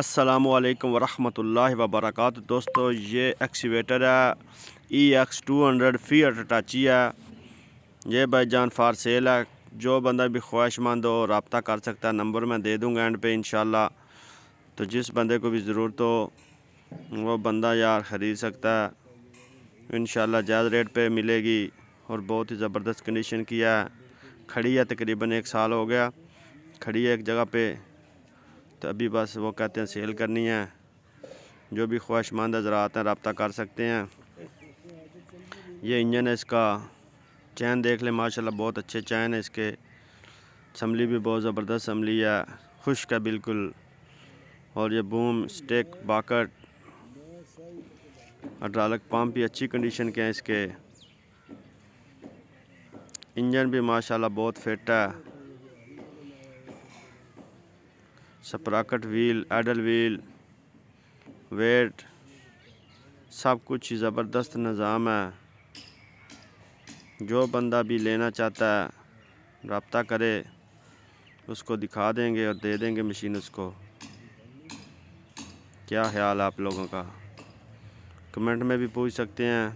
अस्सलाम वालेकुम वरहमतुल्लाहि वबरकत दोस्तों ये एक्सीवेटर है ई एक्स टू हंड्रेड फी अटाची है ये जान फार सेल है जो बंदा भी ख्वाहिशमंद हो रबता कर सकता है नंबर मैं दे दूँगा एंड पे इन तो जिस बंदे को भी ज़रूरत हो वो बंदा यार ख़रीद सकता है इन ज्यादा रेट पर मिलेगी और बहुत ही ज़बरदस्त कंडीशन की है खड़ी है तकरीबन एक साल हो गया खड़ी है एक जगह पे तो अभी बस वो कहते हैं सेल करनी है जो भी ख्वाहिशमंद ज़रात हैं रबता कर सकते हैं ये इंजन है इसका चैन देख लें माशाल्लाह बहुत अच्छे चैन है इसके समली भी बहुत ज़बरदस्त समली है खुश्क है बिल्कुल और ये boom stick bucket hydraulic pump भी अच्छी कंडीशन के हैं इसके इंजन भी माशाल्लाह बहुत फिट है sprocket wheel idler wheel weight सब कुछ ज़बरदस्त निज़ाम है जो बंदा भी लेना चाहता है रबता करे उसको दिखा देंगे और दे देंगे मशीन उसको क्या ख्याल है आप लोगों का कमेंट में भी पूछ सकते हैं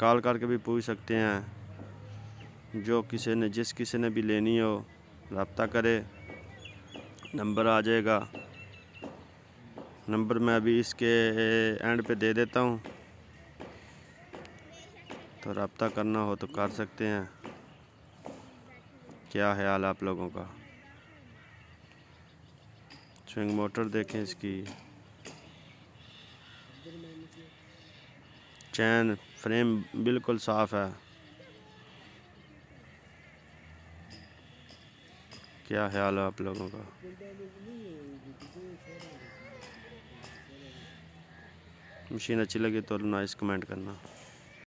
कॉल करके भी पूछ सकते हैं जो किसी ने जिस किसी ने भी लेनी हो रबता करे नंबर आ जाएगा नंबर मैं अभी इसके एंड पे दे देता हूँ तो रबता करना हो तो कर सकते हैं क्या ख्याल आप लोगों का स्विंग मोटर देखें इसकी चैन फ्रेम बिल्कुल साफ़ है क्या ख्याल है आप लोगों का मशीन अच्छी लगी तो नाइस कमेंट करना